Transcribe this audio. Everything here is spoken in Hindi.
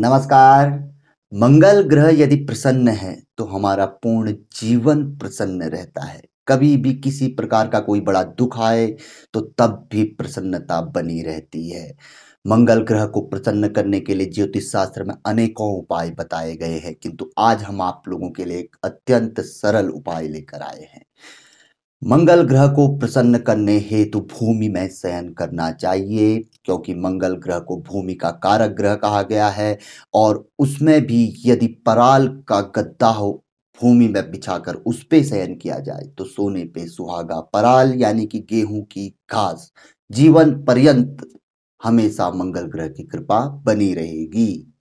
नमस्कार मंगल ग्रह यदि प्रसन्न है तो हमारा पूर्ण जीवन प्रसन्न रहता है कभी भी किसी प्रकार का कोई बड़ा दुख आए तो तब भी प्रसन्नता बनी रहती है मंगल ग्रह को प्रसन्न करने के लिए ज्योतिष शास्त्र में अनेकों उपाय बताए गए हैं किंतु आज हम आप लोगों के लिए एक अत्यंत सरल उपाय लेकर आए हैं मंगल ग्रह को प्रसन्न करने हेतु भूमि में शयन करना चाहिए क्योंकि मंगल ग्रह को भूमि का कारक ग्रह कहा गया है और उसमें भी यदि पराल का गद्दा हो भूमि में बिछाकर उस पर शयन किया जाए तो सोने पे सुहागा पराल यानी कि गेहूं की घास जीवन पर्यंत हमेशा मंगल ग्रह की कृपा बनी रहेगी